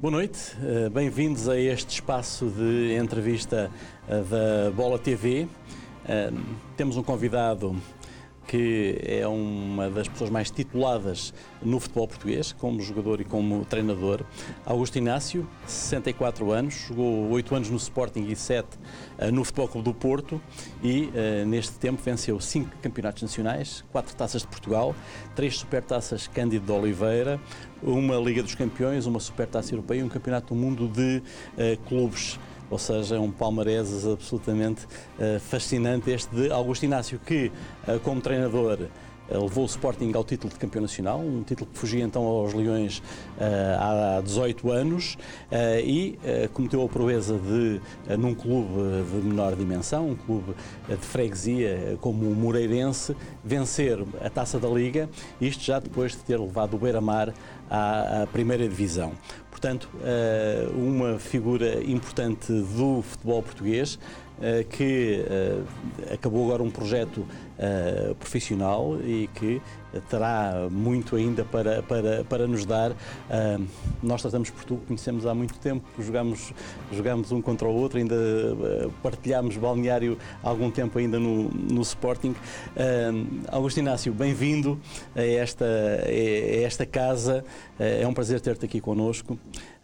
Boa noite, eh, bem-vindos a este espaço de entrevista eh, da Bola TV. Eh, temos um convidado que é uma das pessoas mais tituladas no futebol português, como jogador e como treinador. Augusto Inácio, 64 anos, jogou 8 anos no Sporting e 7 eh, no Futebol Clube do Porto e eh, neste tempo venceu 5 campeonatos nacionais, 4 taças de Portugal, 3 supertaças Cândido de Oliveira, uma Liga dos Campeões, uma supertaça europeia e um campeonato do mundo de eh, clubes. Ou seja, um palmarés absolutamente eh, fascinante este de Augusto Inácio, que, eh, como treinador, eh, levou o Sporting ao título de campeão nacional, um título que fugia então aos Leões eh, há 18 anos eh, e cometeu a proeza de, num clube de menor dimensão, um clube de freguesia como o Moreirense, vencer a taça da Liga, isto já depois de ter levado o Beira-Mar à, à primeira divisão portanto, uma figura importante do futebol português, eh, que eh, acabou agora um projeto eh, profissional e que terá muito ainda para, para, para nos dar. nós tratamos por tu, conhecemos há muito tempo, jogamos, jogamos um contra o outro, ainda partilhámos balneário há algum tempo ainda no, no Sporting. Augusto Inácio, bem-vindo a esta, a esta casa, é um prazer ter-te aqui connosco.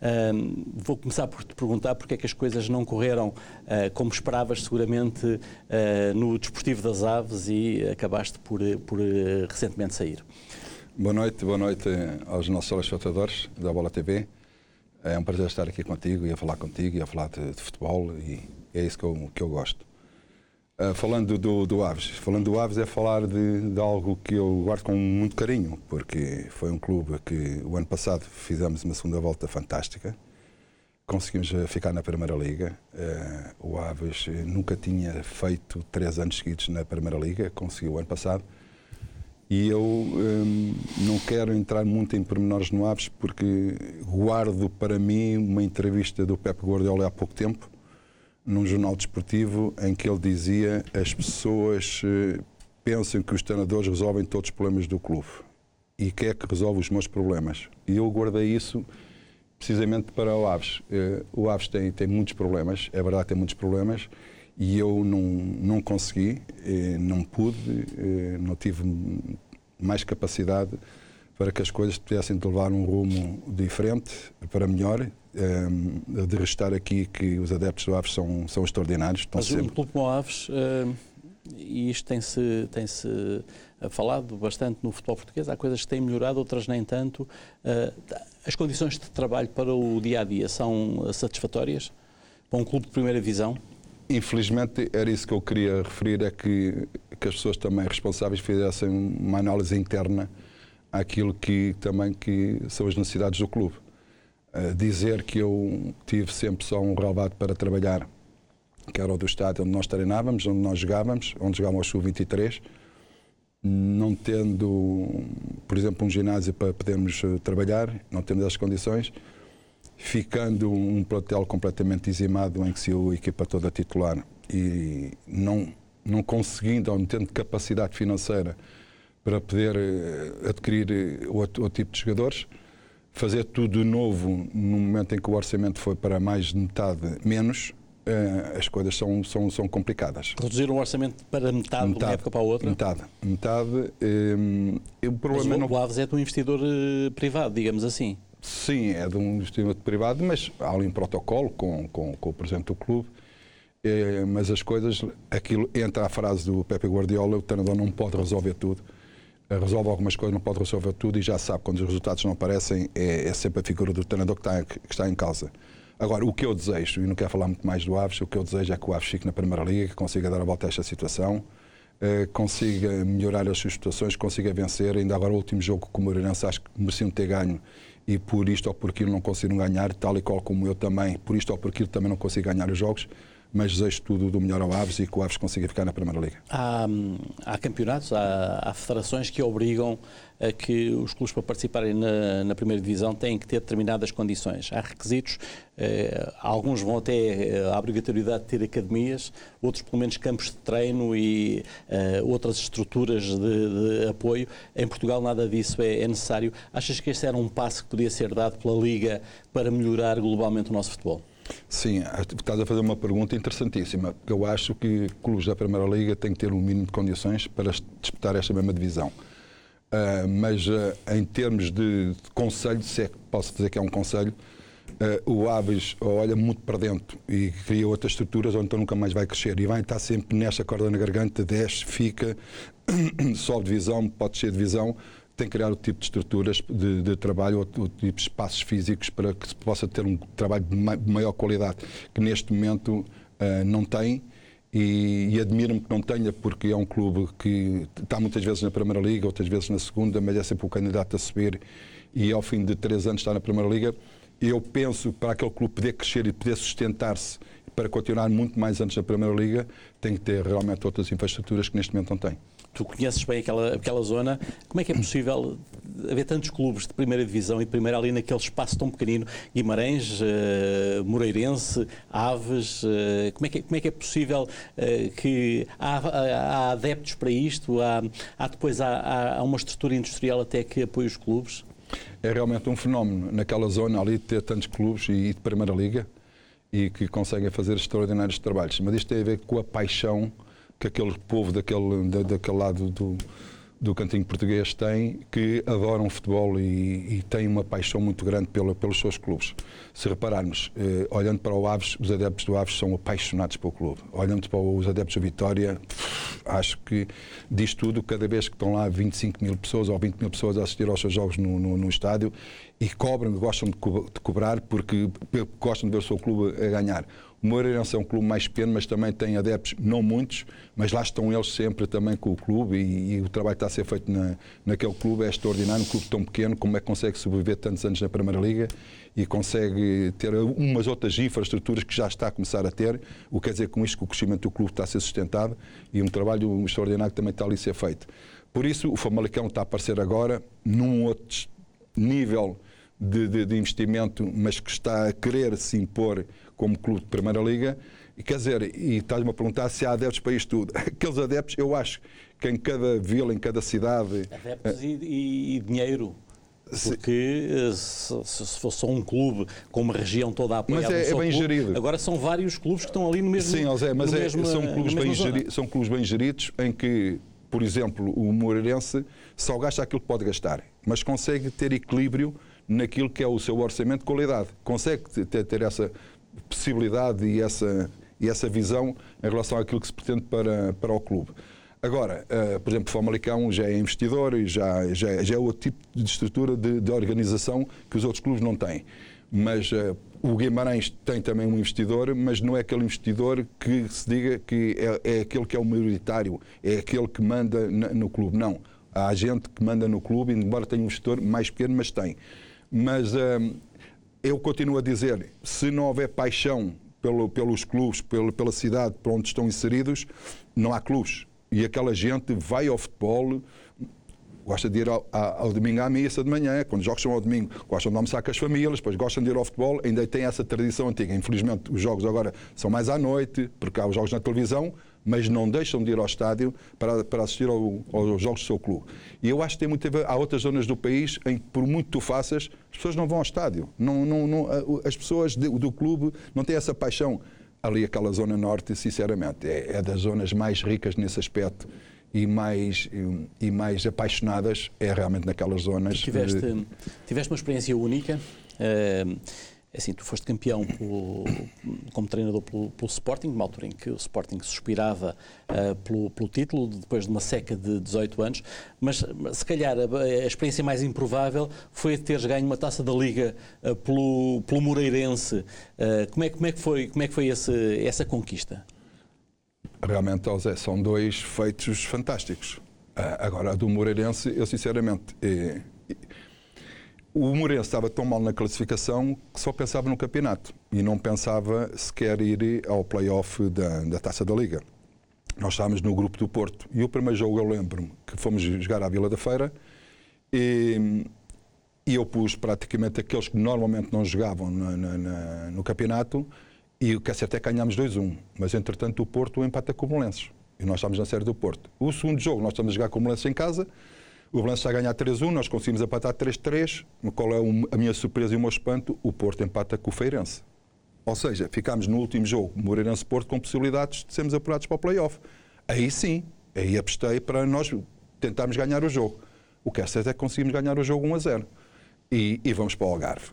Um, vou começar por te perguntar porque é que as coisas não correram uh, como esperavas, seguramente, uh, no Desportivo das Aves e acabaste por, eh, por uh, recentemente sair. Boa noite, boa noite aos nossos telespectadores da Bola TV. É um prazer estar aqui contigo e a falar contigo e a falar de, de futebol e é isso que eu, que eu gosto. Uh, falando do, do Aves, falando do Aves é falar de, de, algo que eu guardo com muito carinho, porque foi um clube que o ano passado fizemos uma segunda volta fantástica, conseguimos ah, ficar na Primeira Liga. Uh, o Aves eh, nunca tinha feito três anos seguidos na Primeira Liga, conseguiu o ano passado. E eu um, não quero entrar muito em pormenores no Aves, porque guardo para mim uma entrevista do Pepe Guardiola há pouco tempo num jornal desportivo em que ele dizia as pessoas eh, pensam que os treinadores resolvem todos os problemas do clube e que é que resolve os meus problemas. E eu guardei isso precisamente para o Aves. Eh, o Aves tem, tem muitos problemas, é verdade, tem muitos problemas, e eu não, não consegui, eh, não pude, não tive mais capacidade para que as coisas tivessem de levar um rumo diferente, para melhor, um, ehm, de restar aqui que os adeptos do Aves são, são extraordinários. Estão Mas sempre... um clube como Aves, uh, e isto tem-se tem -se eh, falado bastante no futebol português, há coisas que têm melhorado, outras nem tanto. Uh, as condições de trabalho para o dia-a-dia -dia são eh, satisfatórias para um clube de primeira visão? Infelizmente, era isso que eu queria referir, é que, que as pessoas também responsáveis fizessem uma análise interna àquilo que também que são as necessidades do clube dizer que eu tive sempre só um relvado para trabalhar, que era o do estádio onde nós treinávamos, onde nós jogávamos, onde jogávamos ao Sul 23 não tendo, por exemplo, um ginásio para podermos eh, trabalhar, não tendo as condições, ficando um plantel completamente dizimado em que se a equipa toda titular e não, não conseguindo ou não tendo capacidade financeira para poder eh, adquirir eh, outro, outro tipo de jogadores, fazer tudo de novo no momento em que o orçamento foi para mais de metade menos, eh, as coisas são, são, são complicadas. reduzir o orçamento para metade, metade de uma época para a outra? Metade. Metade. Eh, o problema mas o, não... o Aves é de um investidor eh, privado, digamos assim. Sim, é de um investidor privado, mas há ali um protocolo com, com, com o presidente do clube. mas as coisas, aquilo entra a frase do Pepe Guardiola: o treinador não pode resolver tudo eh, resolve algumas coisas, não pode resolver tudo e já sabe quando os resultados não aparecem é, é sempre a figura do treinador que está, que está, em causa. Agora, o que eu desejo, e não quero falar muito mais do Aves, o que eu desejo é que o Aves fique na Primeira Liga, que consiga dar a volta a esta situação, eh, consiga melhorar as suas situações, consiga vencer. Ainda agora, o último jogo com o Moreirense, acho que mereciam ter ganho e por isto ou por aquilo não conseguiram ganhar, tal e qual como eu também, por isto ou por aquilo também não consigo ganhar os jogos mas desejo tudo do melhor ao Aves e que o Aves consiga ficar na Primeira Liga. Há, há campeonatos, há, há, federações que obrigam a que os clubes para participarem na, na Primeira Divisão têm que ter determinadas condições. Há requisitos, eh, alguns vão até eh, à obrigatoriedade de ter academias, outros pelo menos campos de treino e eh, outras estruturas de, de, apoio. Em Portugal nada disso é, é necessário. Achas que este era um passo que podia ser dado pela Liga para melhorar globalmente o nosso futebol? Sim, estás a fazer uma pergunta interessantíssima. Eu acho que clubes da Primeira Liga têm que ter um mínimo de condições para disputar esta mesma divisão. Uh, mas uh, em termos de, de conselho, se é que posso dizer que é um conselho, uh, o Aves olha muito para dentro e cria outras estruturas onde então nunca mais vai crescer e vai estar sempre nesta corda na garganta, desce, fica, sobe divisão, pode ser divisão tem que criar o tipo de estruturas de, de trabalho, ou, tipo de espaços físicos para que se possa ter um trabalho de, maior qualidade, que neste momento uh, não tem. E, e admiro-me que não tenha, porque é um clube que está muitas vezes na Primeira Liga, outras vezes na Segunda, mas é sempre o candidato a subir. E ao fim de três anos está na Primeira Liga. Eu penso para aquele clube poder crescer e poder sustentar-se para continuar muito mais anos na Primeira Liga, tem que ter realmente outras infraestruturas que neste momento não tem tu conheces bem aquela, aquela zona, como é que é possível haver tantos clubes de primeira divisão e de primeira ali naquele espaço tão pequenino, Guimarães, uh, Moreirense, Aves, uh, como, é que, é, como é que é possível uh, que há, há, adeptos para isto, há, há depois há, há, uma estrutura industrial até que apoia os clubes? É realmente um fenómeno naquela zona ali ter tantos clubes e de primeira liga e que conseguem fazer extraordinários trabalhos, mas isto tem a ver com a paixão que aquele povo daquele, da, daquele lado do, do cantinho português tem, que adoram futebol e, e têm uma paixão muito grande pela, pelos seus clubes. Se repararmos, eh, olhando para o Aves, os adeptos do Aves são apaixonados pelo clube. Olhando para os adeptos do Vitória, acho que diz tudo, cada vez que estão lá 25 mil pessoas ou 20 mil pessoas a assistir aos seus jogos no, no, no estádio e cobram, gostam de, de cobrar porque gostam de ver o seu clube a ganhar. Moreirense é um clube mais pequeno, mas também tem adeptos, não muitos, mas lá estão eles sempre também com o clube e, e o trabalho que está a ser feito na, naquele clube é extraordinário. Um clube tão pequeno, como é que consegue sobreviver tantos anos na Primeira Liga e consegue ter umas outras infraestruturas que já está a começar a ter. O que quer dizer com isto que o crescimento do clube está a ser sustentado e um trabalho extraordinário que também está ali a ser feito. Por isso, o Famalicão está a aparecer agora num outro nível de, de, de, investimento, mas que está a querer se impor como clube de Primeira Liga. E quer dizer, e estás-me a perguntar se há adeptos para isto tudo. Aqueles adeptos, eu acho que em cada vila, em cada cidade. Adeptos é... e, e dinheiro. Porque eh, se, se, fosse só um clube com uma região toda a apoiar mas é, é bem clube, gerido. agora são vários clubes que estão ali no mesmo Sim, José, mas é, mesmo, são, clubes bem geri, são clubes bem geridos em que, por exemplo, o Moreirense só gasta aquilo que pode gastar, mas consegue ter equilíbrio naquilo que é o seu orçamento de qualidade. Consegue ter, ter essa possibilidade e essa, e essa visão em relação àquilo que se pretende para, para o clube. Agora, uh, por exemplo, o Famalicão já é investidor e já, já, já é outro tipo de estrutura de, de organização que os outros clubes não têm. Mas uh, o Guimarães tem também um investidor, mas não é aquele investidor que se diga que é, é aquele que é o maioritário, é aquele que manda na, no clube. Não. Há gente que manda no clube, embora tenha um investidor mais pequeno, mas tem. Mas hum, eu continuo a dizer, se não houver paixão pelo, pelos clubes, pelo, pela cidade para onde estão inseridos, não há clubes. E aquela gente vai ao futebol, gosta de ir ao, ao, domingo à missa de manhã, quando os jogos são ao domingo, gostam de almoçar com as famílias, depois gostam de ir ao futebol, ainda tem essa tradição antiga. Infelizmente, os jogos agora são mais à noite, porque há os jogos na televisão, mas não deixam de ir ao estádio para, para assistir ao, aos jogos do seu clube. E eu acho que tem muito a ver. Há outras zonas do país em que, por muito que tu faças, as pessoas não vão ao estádio. Não, não, não as pessoas do, do clube não têm essa paixão. Ali, aquela zona norte, sinceramente, é, é das zonas mais ricas nesse aspecto e mais, e mais apaixonadas é realmente naquelas zonas. Tiveste, de... tiveste uma experiência única. Uh, é assim, tu foste campeão pelo, como treinador pelo, pelo, Sporting, numa altura em que o Sporting suspirava uh, pelo, pelo, título, depois de uma seca de 18 anos, mas se calhar a, a experiência mais improvável foi a teres ganho uma taça da Liga uh, pelo, pelo Moreirense. Uh, como, é, como é que foi, como é que foi esse, essa conquista? Realmente, José, são dois feitos fantásticos. agora, a do Moreirense, eu sinceramente o Moreirense estava tão mal na classificação que só pensava no campeonato e não pensava sequer ir ao play-off da, da Taça da Liga. Nós estávamos no grupo do Porto e o primeiro jogo eu lembro-me que fomos jogar à Vila da Feira e, e eu pus praticamente aqueles que normalmente não jogavam na, na, na, no campeonato e o que é certo é que ganhámos 2-1, mas entretanto o Porto empata com o Molenses e nós estávamos na série do Porto. O segundo jogo nós estamos a jogar com o Molenses em casa o Belenenses está a ganhar 3-1, nós conseguimos empatar 3-3. Qual é a minha surpresa e o meu espanto? O Porto empata com o Feirense. Ou seja, ficámos no último jogo, Moreirense-Porto, com possibilidades de sermos apurados para o play-off. Aí sim, aí apostei para nós tentarmos ganhar o jogo. O que é certo é que conseguimos ganhar o jogo 1 0. E, e vamos para o Algarve.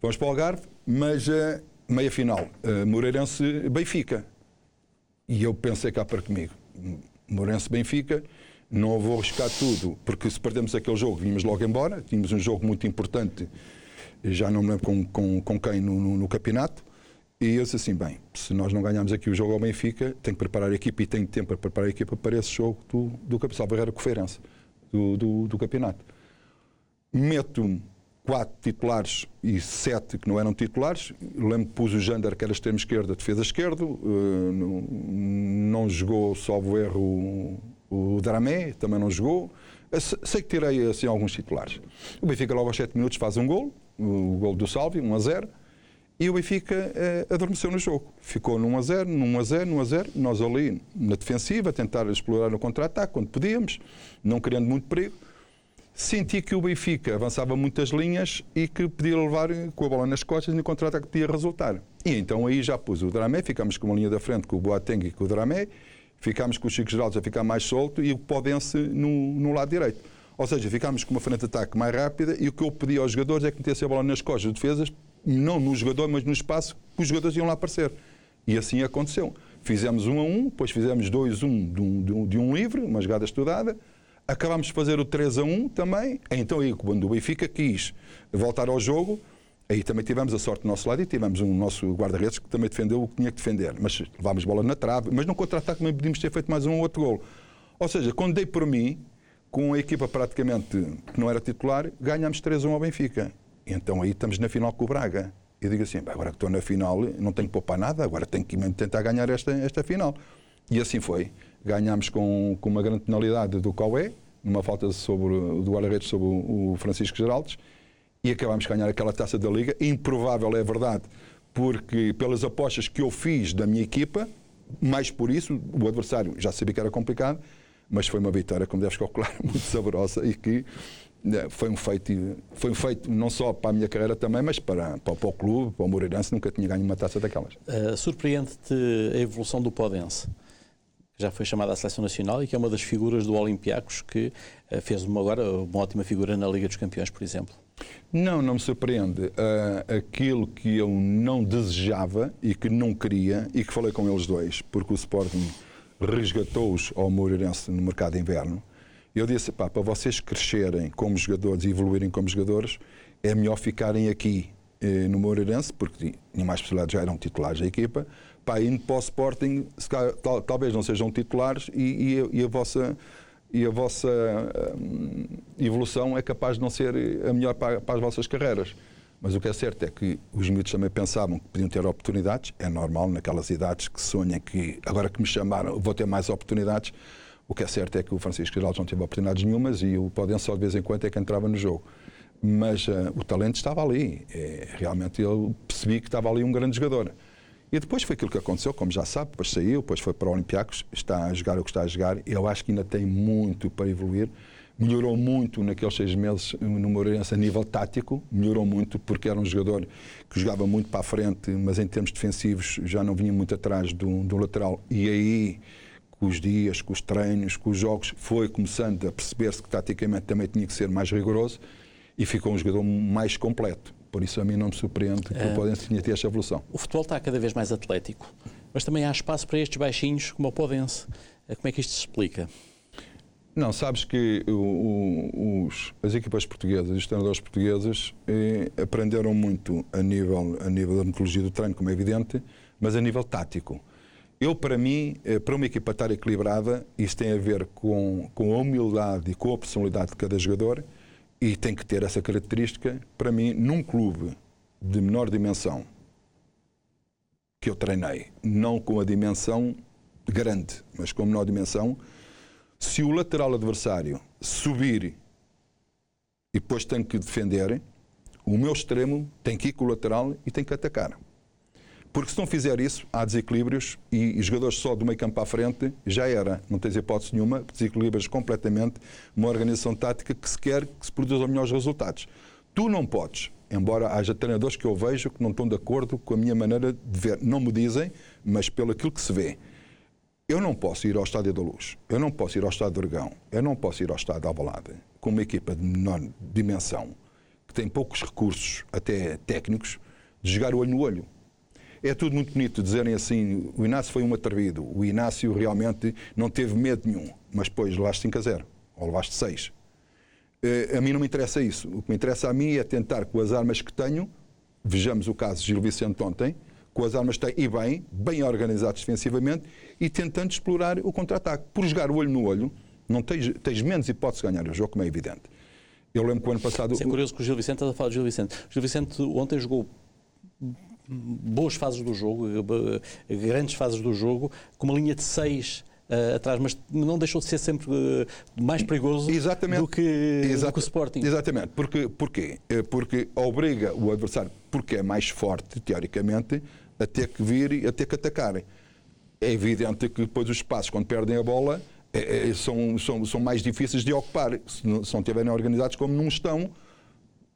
Vamos para o Algarve, mas uh, meia final, uh, Moreirense-Benfica. E eu pensei cá para comigo, Moreirense-Benfica, não vou arriscar tudo, porque se perdemos aquele jogo, vínhamos logo embora. Tínhamos um jogo muito importante, já não me lembro com, com, com quem no, no, no campeonato. E eu disse assim: bem, se nós não ganharmos aqui o jogo ao Benfica, tenho que preparar a equipa e tenho tempo para preparar a equipa para esse jogo do, do Capitão Barreira conferência do, do, do campeonato. Meto-me quatro titulares e sete que não eram titulares. lembro que pus o Jander, que era extremo esquerdo defesa esquerdo. Uh, eh, não, não jogou, salvo erro, o Dramé também não jogou. Sei que tirei assim, alguns titulares. O Benfica, logo aos 7 minutos, faz um gol, o gol do Salvi, 1 a 0. E o Benfica eh, adormeceu no jogo. Ficou num a 0, num a 0, num a 0. Nós ali na defensiva, a tentar explorar o contra-ataque quando podíamos, não criando muito perigo. Senti que o Benfica avançava muitas linhas e que podia levar eh, com a bola nas costas e no contra-ataque podia resultar. E então aí já pus o Dramé, ficamos com uma linha da frente com o Boateng e com o Dramé Ficámos com o Chico Geraldo a ficar mais solto e o Podense no, no lado direito. Ou seja, ficámos com uma frente de ataque mais rápida e o que eu pedi aos jogadores é que metessem a bola nas costas de defesas, não no jogador, mas no espaço que os jogadores iam lá aparecer. E assim aconteceu. Fizemos um a um, depois fizemos dois um de um, de um, de um livre, uma jogada estudada, acabámos de fazer o 3 a 1 também. Então aí, quando o Benfica quis voltar ao jogo, Aí também tivemos a sorte do nosso lado e tivemos um nosso guarda-redes que também defendeu o que tinha que defender. Mas levámos bola na trave, mas no contra-ataque também podíamos ter feito mais um ou outro gol. Ou seja, quando dei por mim, com a equipa praticamente que não era titular, ganhámos 3-1 ao Benfica. Então aí estamos na final com o Braga. E digo assim, agora que estou na final, não tenho que poupar nada, agora tenho que tentar ganhar esta, esta final. E assim foi. Ganhámos com, com uma grande penalidade do Cauê, numa falta sobre, do guarda-redes sobre o, o Francisco Geraldes, e acabámos de ganhar aquela taça da Liga. Improvável, é verdade, porque pelas apostas que eu fiz da minha equipa, mais por isso, o adversário já sabia que era complicado, mas foi uma vitória, como deves calcular, muito saborosa e que né, foi um feito, foi um feito não só para a minha carreira também, mas para, para, para o clube, para o Moreirense, nunca tinha ganho uma taça daquelas. Uh, Surpreende-te a evolução do Podense, que já foi chamada à Seleção Nacional e que é uma das figuras do Olympiacos, que uh, fez uma, agora uma ótima figura na Liga dos Campeões, por exemplo. Não, não me surpreende. Uh, aquilo que eu não desejava e que não queria e que falei com eles dois, porque o Sporting resgatou-os ao Moreirense no mercado de inverno. Eu disse, pá, para vocês crescerem como jogadores e evoluírem como jogadores, é melhor ficarem aqui eh, no Moreirense, porque nem mais possibilidades, já eram titulares da equipa, pá, indo para o Sporting, se, tal, talvez não sejam titulares e, e, e a vossa e a vossa hum, evolução é capaz de não ser a melhor para, para, as vossas carreiras. Mas o que é certo é que os miúdos também pensavam que podiam ter oportunidades, é normal naquelas idades que sonham que agora que me chamaram vou ter mais oportunidades. O que é certo é que o Francisco Geraldo não teve oportunidades nenhumas e o Podem só de vez em quando é que entrava no jogo. Mas uh, o talento estava ali. É, realmente eu percebi que estava ali um grande jogador. E depois foi aquilo que aconteceu, como já sabe, depois saiu, depois foi para o Olympiacos, está a jogar o que está a jogar. Eu acho que ainda tem muito para evoluir. Melhorou muito naqueles seis meses no Moreirense a nível tático, melhorou muito porque era um jogador que jogava muito para a frente, mas em termos defensivos já não vinha muito atrás do, do lateral. E aí, com os dias, com os treinos, com os jogos, foi começando a perceber-se que taticamente também tinha que ser mais rigoroso e ficou um jogador mais completo por isso a mim não me surpreende que o Podense tenha tido esta evolução. O futebol está cada vez mais atlético, mas também há espaço para estes baixinhos como o Podense. Ah, como é que isto se explica? Não, sabes que o, os, as equipas portuguesas, os treinadores portugueses, eh, aprenderam muito a nível, a nível da metodologia do treino, como é evidente, mas a nível tático. Eu, para mim, eh, para uma equipa estar equilibrada, isso tem a ver com, com a humildade e com a personalidade de cada jogador, e tem que ter essa característica, para mim, num clube de menor dimensão que eu treinei, não com a dimensão grande, mas com a menor dimensão, se o lateral adversário subir e depois tem que defender, o meu extremo tem que ir com o lateral e tem que atacar. Porque se não fizer isso, há desequilíbrios e, jogadores só do meio campo para a frente já era. Não tens hipótese nenhuma, desequilibras completamente uma organização tática que se quer que se produzam melhores resultados. Tu não podes, embora haja treinadores que eu vejo que não estão de acordo com a minha maneira de ver, não me dizem, mas pelo aquilo que se vê. Eu não posso ir ao Estádio da Luz, eu não posso ir ao Estádio do Orgão, eu não posso ir ao Estádio da Balada com uma equipa de menor dimensão, que tem poucos recursos, até técnicos, de jogar olho no olho é tudo muito bonito dizerem assim: o Inácio foi um atrevido, o Inácio realmente não teve medo nenhum, mas depois levaste 5 a 0, ou levaste 6. Uh, eh, a mim não me interessa isso. O que me interessa a mim é tentar, com as armas que tenho, vejamos o caso de Gil Vicente ontem, com as armas que tem e bem, bem organizado defensivamente, e tentando explorar o contra-ataque. Por jogar o olho no olho, não tens, tens menos hipótese de ganhar o jogo, como é evidente. Eu lembro que o ano passado. Isso é curioso que o Gil Vicente, estás a falar de Gil Vicente. O Gil Vicente ontem jogou boas fases do jogo, eh, grandes fases do jogo, com uma linha de 6 Uh, eh, atrás, mas não deixou de ser sempre uh, mais perigoso do que, Exatamente. do, que, o Sporting. Exatamente. Porque, porquê? Porque obriga o adversário, porque é mais forte, teoricamente, a ter que vir e a ter que atacar. É evidente que depois os espaços, quando perdem a bola, é, é, são, são, são mais difíceis de ocupar. se não estiverem organizados como não estão,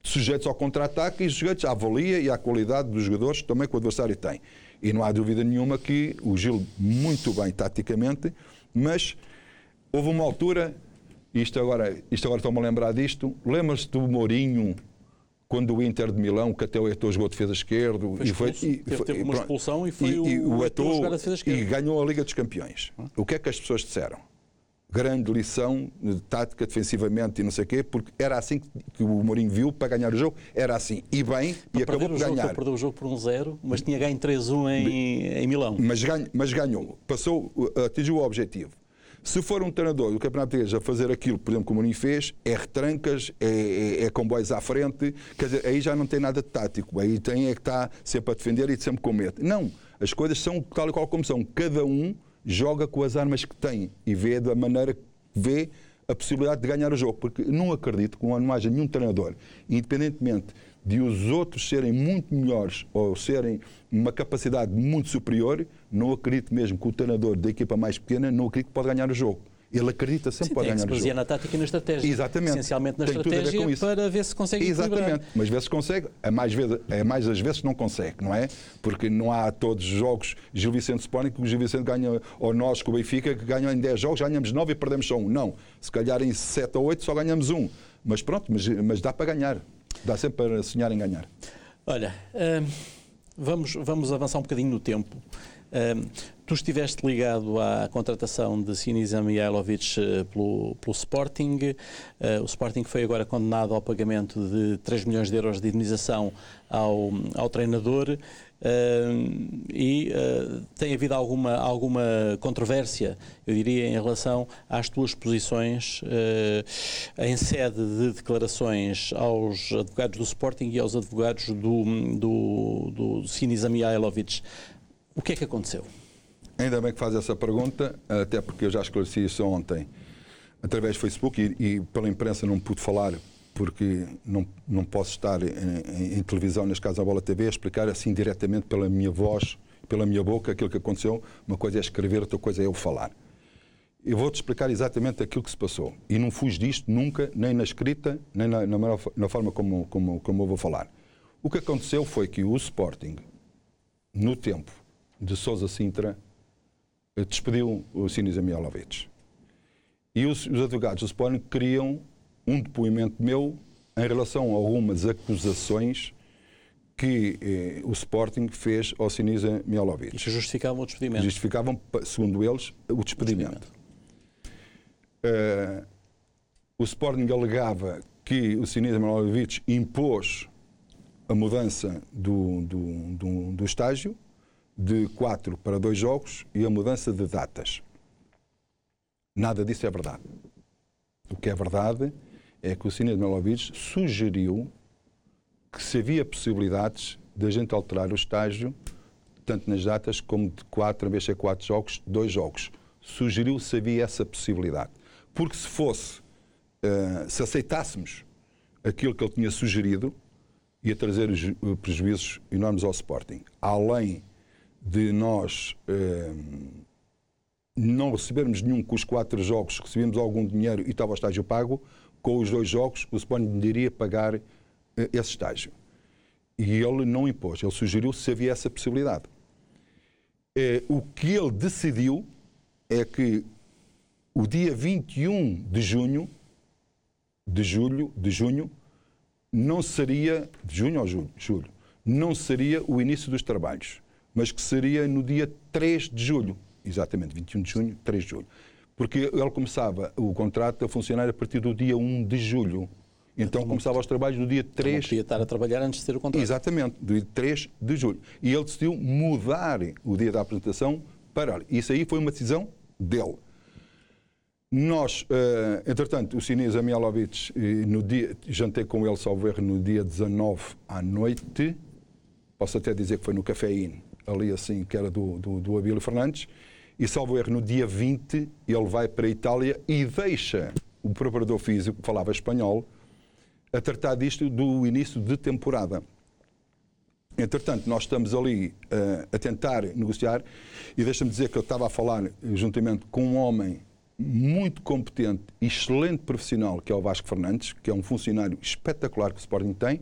sujeitos ao contra-ataque e sujeitos à valia e à qualidade dos jogadores também que o adversário tem. E não há dúvida nenhuma que o Gil, muito bem taticamente, mas houve uma altura, isto agora, isto agora estou-me a lembrar disto, lembra-se do Mourinho quando o Inter de Milão, que até o Eto'o jogou defesa esquerda, e foi, e, teve, teve uma expulsão e foi e, o, e, o Eto'o, e ganhou a Liga dos Campeões. O que é que as pessoas disseram? grande lição de tática defensivamente e não sei o quê, porque era assim que o Mourinho viu para ganhar o jogo, era assim, e bem, para e acabou por ganhar. Jogo, perdeu o jogo por 1-0, mas tinha ganho 3-1 em, em Milão. Mas, ganho, mas ganhou, passou, atingiu o objetivo. Se for um treinador do Campeonato Português a fazer aquilo, por exemplo, que o Mourinho fez, é retrancas, é, é, é, comboios à frente, quer dizer, aí já não tem nada de tático, aí tem é que está sempre a defender e sempre com medo. Não, as coisas são tal e qual como são, cada um joga com as armas que tem e vê da maneira que vê a possibilidade de ganhar o jogo, porque não acredito que não haja nenhum treinador, independentemente de os outros serem muito melhores ou serem uma capacidade muito superior, não acredito mesmo que o treinador da equipa mais pequena não acredito que pode ganhar o jogo. Ele acredita sempre Sim, pode ganhar o jogo. na tática e na estratégia. Exatamente. Essencialmente na tem estratégia para ver se consegue Exatamente. Mas Mas vezes consegue, a mais, vezes, a mais às vezes não consegue, não é? Porque não há todos os jogos Gil Vicente Sporting que o Gil Vicente ganha, ou nós com o Benfica, que ganham em 10 jogos, ganhamos 9 e perdemos só um. Não. Se calhar em 7 ou 8 só ganhamos um. Mas pronto, mas, mas dá para ganhar. Dá sempre para sonhar em ganhar. Olha, hum, vamos, vamos avançar um bocadinho no tempo. Hum, Tu estiveste ligado à contratação de Sinisa Mihailovic eh, pelo, pelo Sporting. Uh, o Sporting foi agora condenado ao pagamento de 3 milhões de euros de indenização ao, ao treinador. Uh, e uh, tem havido alguma, alguma controvérsia, eu diria, em relação às tuas posições uh, em sede de declarações aos advogados do Sporting e aos advogados do, do, do Sinisa Mihailovic. O que é que aconteceu? Ainda bem que faz essa pergunta, até porque eu já esclareci isso ontem através do Facebook e, e pela imprensa não pude falar porque não, não posso estar em, em, em televisão, neste caso a Bola TV, a explicar assim diretamente pela minha voz, pela minha boca, aquilo que aconteceu. Uma coisa é escrever, outra coisa é eu falar. Eu vou-te explicar exatamente aquilo que se passou. E não fujo disto nunca, nem na escrita, nem na, na, na forma como, como, como eu vou falar. O que aconteceu foi que o Sporting, no tempo de Sousa Sintra, despediu o Sinisa Mialovic. E os, os advogados do Sporting queriam um depoimento meu em relação a algumas acusações que eh, o Sporting fez ao Sinisa Mialovic. Que justificavam o despedimento. Justificavam, segundo eles, o despedimento. O, despedimento. Uh, o Sporting alegava que o Sinisa Mialovic impôs a mudança do, do, do, do estágio de quatro para dois jogos e a mudança de datas. Nada disso é verdade. O que é verdade é que o Sr. Melovides sugeriu que se havia possibilidades de a gente alterar o estágio, tanto nas datas como de 4, em vez de quatro 4 jogos, dois jogos. Sugeriu se havia essa possibilidade. Porque se fosse, uh, se aceitássemos aquilo que ele tinha sugerido, ia trazer eh, prejuízos enormes ao Sporting. Além de nós eh, não recebermos nenhum com os quatro jogos, recebemos algum dinheiro e estava o estágio pago, com os dois jogos o Sporting iria pagar eh, esse estágio. E ele não impôs, ele sugeriu se havia essa possibilidade. Eh, o que ele decidiu é que o dia 21 de junho, de julho, de junho, não seria, de junho ou julho, julho, não seria o início dos trabalhos mas que seria no dia 3 de julho, exatamente, 21 de junho, 3 de julho. Porque ele começava o contrato a funcionar a partir do dia 1 de julho. Então não, começava os trabalhos no dia 3. Então não podia estar a trabalhar antes de ter o contrato. Exatamente, do dia 3 de julho. E ele decidiu mudar o dia da apresentação para. Isso aí foi uma decisão dele. Nós, uh, entretanto, o Sinisa Mialovic, eh, no dia, jantei com ele, salvo erro, no dia 19 à noite. Posso até dizer que foi no Café Inn, ali assim, que era do, do, do Abílio Fernandes, e salvo erro, no dia 20 ele vai para a Itália e deixa o preparador físico, que falava espanhol, a tratar disto do início de temporada. Entretanto, nós estamos ali uh, a tentar negociar e deixa-me dizer que eu estava a falar eh, juntamente com um homem muito competente e excelente profissional, que é o Vasco Fernandes, que é um funcionário espetacular que o Sporting tem,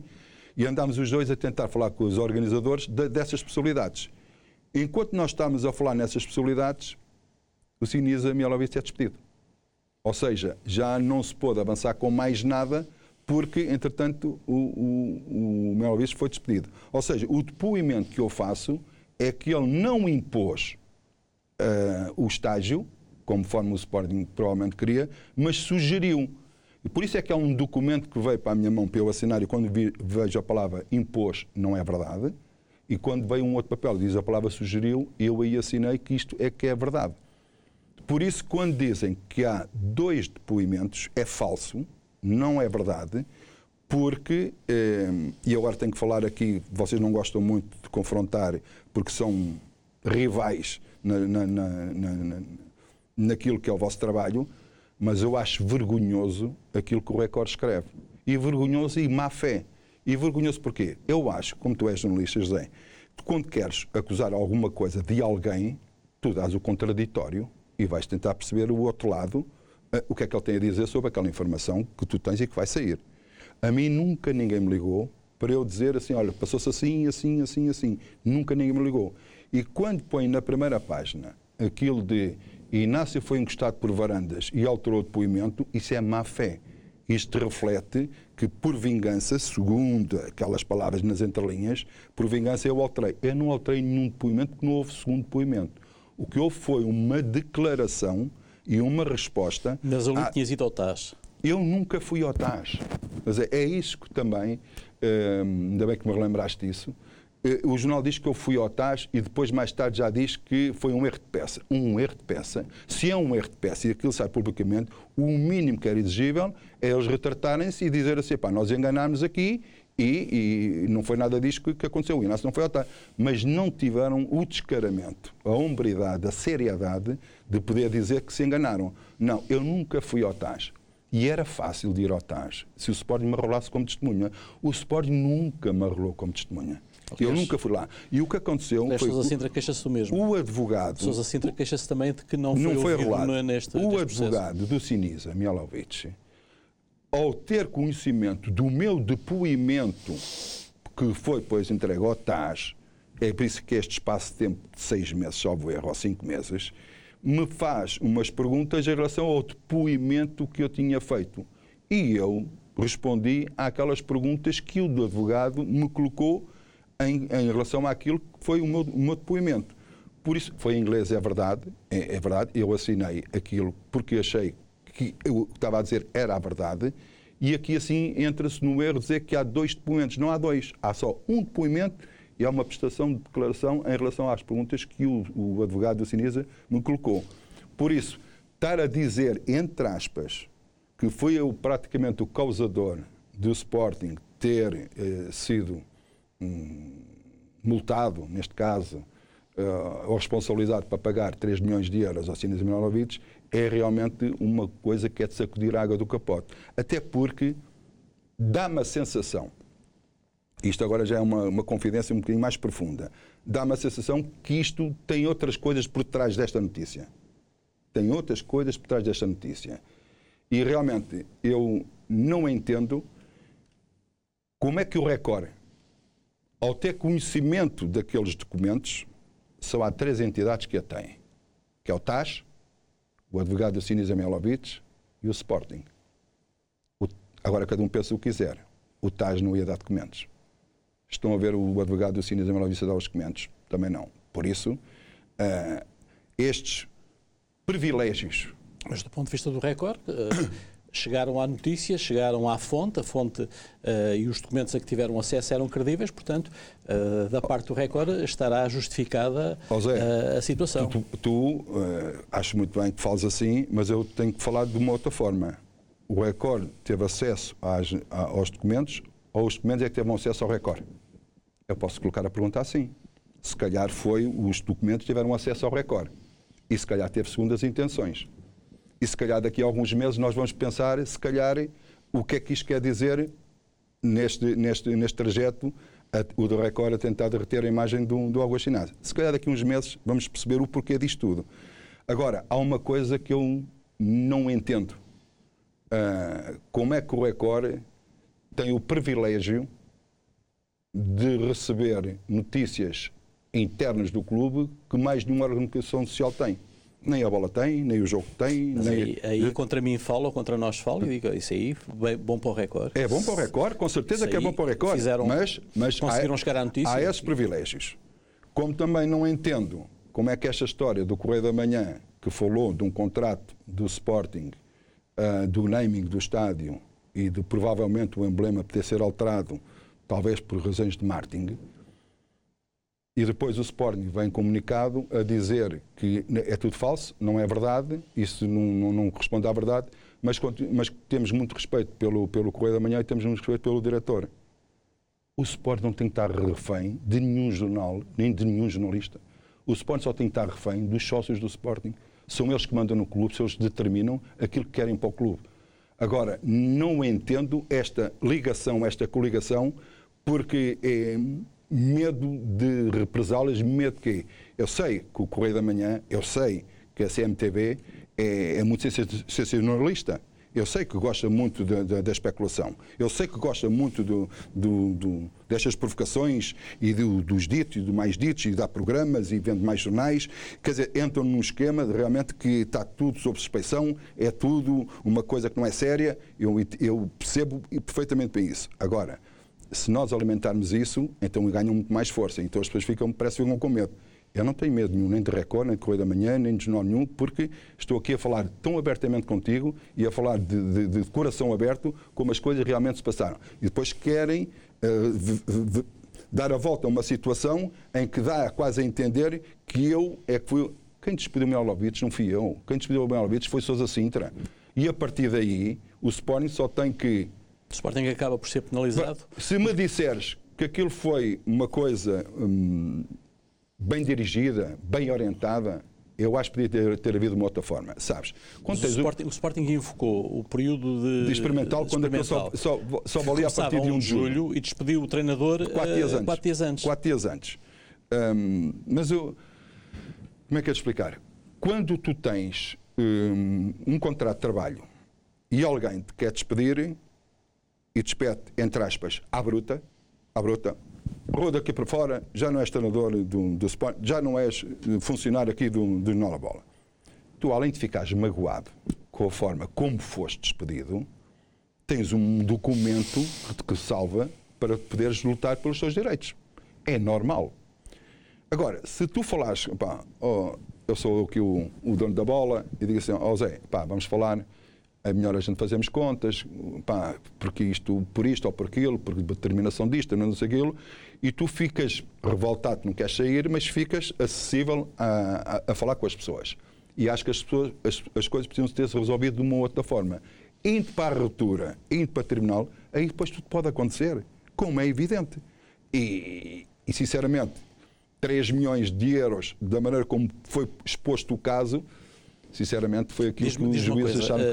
e andámos os dois a tentar falar com os organizadores de, dessas possibilidades enquanto nós estamos a falar nessas possibilidades, o Sinisa Mialovic é despedido. Ou seja, já não se pôde avançar com mais nada porque, entretanto, o, o, o foi despedido. Ou seja, o depoimento que eu faço é que ele não impôs uh, o estágio, conforme o Sporting provavelmente queria, mas sugeriu. E por isso é que há é um documento que veio para a minha mão para eu assinar e quando vi, vejo a palavra impôs, não é verdade. E quando veio um outro papel diz a palavra sugeriu, eu aí assinei que isto é que é verdade. Por isso, quando dizem que há dois depoimentos, é falso, não é verdade, porque, eh, e agora tenho que falar aqui, vocês não gostam muito de confrontar, porque são rivais na, na, na, na naquilo que é o vosso trabalho, mas eu acho vergonhoso aquilo que o Record escreve. E vergonhoso e má fé. E vergonhoso porquê? Eu acho, como tu és jornalista, José, que quando queres acusar alguma coisa de alguém, tu dás o contraditório e vais tentar perceber o outro lado, eh, o que é que ele tem a dizer sobre aquela informação que tu tens e que vai sair. A mim nunca ninguém me ligou para eu dizer assim, olha, passou-se assim, assim, assim, assim. Nunca ninguém me ligou. E quando põe na primeira página aquilo de Inácio foi encostado por varandas e alterou o depoimento, isso é má fé. Isto reflete que, por vingança, segundo aquelas palavras nas entrelinhas, por vingança eu alterei. Eu não alterei nenhum depoimento, porque não houve segundo depoimento. O que houve foi uma declaração e uma resposta. Mas ali a... tinhas ido ao TAS. Eu nunca fui ao TAS. Mas é, é isso que também, hum, ainda bem que me relembraste disso, eh, o jornal diz que eu fui ao TAS e depois, mais tarde, já diz que foi um erro de peça. Um erro de peça. Se é um erro de peça e aquilo sai publicamente, o mínimo que era exigível é eles retratarem-se e dizer assim: pá, nós enganámos aqui e, e, não foi nada disso que, que aconteceu. O Inácio não foi ao TAS. Mas não tiveram o descaramento, a hombridade, a seriedade de poder dizer que se enganaram. Não, eu nunca fui ao TAS. E era fácil de ir ao TAS se o Sporting me arrolasse como testemunha. O Sporting nunca me arrolou como testemunha. Aliás, eu nunca fui lá. E o que aconteceu foi... Sousa Sintra queixa-se mesmo. O advogado... Sousa Sintra queixa-se também de que não, não foi, foi neste O advogado do Sinisa, Mialovic, ao ter conhecimento do meu depoimento, que foi, pois, entregue ao TAS, é por isso que este espaço de tempo de seis meses, salvo erro, ou cinco meses, me faz umas perguntas em relação ao depoimento que eu tinha feito. E eu respondi àquelas perguntas que o advogado me colocou em, em relação àquilo que foi o meu, o meu depoimento. Por isso, foi em inglês, é verdade, é, é verdade, eu assinei aquilo porque achei que eu estava a dizer era a verdade, e aqui assim entra-se no erro dizer que há dois depoimentos. Não há dois, há só um depoimento e há uma prestação de declaração em relação às perguntas que o, o advogado do Sinisa me colocou. Por isso, estar a dizer, entre aspas, que foi eu praticamente o causador do Sporting ter eh, sido um multado, neste caso, uh, ou responsabilizado para pagar 3 milhões de euros ao Sinas Milanovich, é realmente uma coisa que é de sacudir a água do capote. Até porque dá-me a sensação, isto agora já é uma, uma confidência um bocadinho mais profunda, dá-me a sensação que isto tem outras coisas por trás desta notícia. Tem outras coisas por trás desta notícia. E realmente eu não entendo como é que o Record ao ter conhecimento daqueles documentos, só há três entidades que a têm, que é o TAS, o advogado Sinisa Melovic e o Sporting. O, agora cada um pensa o que quiser. O TAS não ia dar documentos. Estão a ver o advogado Sinisa Melovic a dar os documentos? Também não. Por isso, uh, estes privilégios... Mas do ponto de vista do recorde... Uh chegaram à notícia, chegaram à fonte, a fonte uh, e os documentos a que tiveram acesso eram credíveis, portanto, uh, da parte do Record estará justificada uh, a situação. Tu, tu acho muito bem que fales assim, mas eu tenho que falar de uma outra forma. O Record teve acesso às, aos documentos ou os documentos é que tiveram acesso ao Record? Eu posso colocar a pergunta assim. Se calhar foi os documentos que tiveram acesso ao Record e se calhar teve segundas intenções. E se calhar daqui a alguns meses nós vamos pensar, se calhar, o que é que isto quer dizer neste, neste, neste trajeto, a, o do Record a tentar derreter a imagem do, do Aguachinado. Se calhar daqui a uns meses vamos perceber o porquê disto tudo. Agora, há uma coisa que eu não entendo. Uh, como é que o Record tem o privilégio de receber notícias internas do clube que mais nenhuma organização social tem? nem a bola tem, nem o jogo tem. nem... Aí, aí, eh? contra mim fala ou contra nós fala e digo, isso aí é bom para o recorde. É bom para o recorde, com certeza que é bom para o recorde. Fizeram, mas, mas conseguiram há, chegar à notícia. Há esses privilégios. Como também não entendo como é que esta história do Correio da Manhã, que falou de um contrato do Sporting, uh, do naming do estádio e de provavelmente o emblema poder ser alterado, talvez por razões de marketing, e depois o Sporting vem comunicado a dizer que é tudo falso, não é verdade, isso não, não, não corresponde à verdade, mas, mas, temos muito respeito pelo, pelo Correio da Manhã e temos muito respeito pelo diretor. O Sporting não tem que estar refém de nenhum jornal, nem de nenhum jornalista. O Sporting só tem que estar refém dos sócios do Sporting. São eles que mandam no clube, são eles que determinam aquilo que querem para o clube. Agora, não entendo esta ligação, esta coligação, porque é, medo de represálias, medo de quê? Eu sei que o Correio da Manhã, eu sei que a CMTV é, é muito sensacionalista. Eu sei que gosta muito da, especulação. Eu sei que gosta muito do, do, do, destas provocações e dos ditos e do mais ditos e dá programas e vende mais jornais. Quer dizer, entram num esquema de, realmente que está tudo sob suspeição, é tudo uma coisa que não é séria. Eu, eu percebo perfeitamente bem isso. Agora, se nós alimentarmos isso, então ganham muito mais força. Então as pessoas ficam, parece que ficam com medo. Eu não tenho medo nenhum, nem de Record, nem de Correio da Manhã, nem de jornal nenhum, porque estou aqui a falar tão abertamente contigo e a falar de, de, de coração aberto como as coisas realmente se passaram. E depois querem uh, dar a volta a uma situação em que dá quase a entender que eu é que fui. Quem despediu o Mialovic não fui eu. Quem despediu o Mialovic foi Sousa Sintra. E a partir daí, o Sporting só tem que o Sporting acaba por ser penalizado. Se me disseres que aquilo foi uma coisa hum, bem dirigida, bem orientada, eu acho que podia ter, ter havido uma outra forma, sabes? Quando o, Sporting, o... o Sporting o período de, de experimental, quando experimental. só, só, só valia a partir de 1 de julho, julho e despediu o treinador 4 eh, dias, dias antes. Quatro dias antes. Hum, mas eu. Como é que é de explicar? Quando tu tens hum, um contrato de trabalho e alguém te quer despedir, e despete, entre aspas, à bruta, à bruta, roda aqui para fora, já não és treinador do, do já não és funcionário aqui do, do Nola Bola. Tu, além de ficares magoado com a forma como foste despedido, tens um documento que te que salva para poderes lutar pelos teus direitos. É normal. Agora, se tu falares, pá, oh, eu sou aqui o, o dono da bola, e digo assim, ó oh, Zé, pá, vamos falar é melhor a gente fazermos contas, pá, porque isto, por isto ou por aquilo, por determinação disto, não sei aquilo, e tu ficas revoltado, não queres sair, mas ficas acessível a, a, a falar com as pessoas. E acho que as, pessoas, as, as coisas precisam ter se resolvido de uma ou outra forma. Indo para a ruptura, indo para o tribunal, aí depois tudo pode acontecer, como é evidente. E, e sinceramente, 3 milhões de euros, da maneira como foi exposto o caso, sinceramente, foi aquilo que os juízes acharam que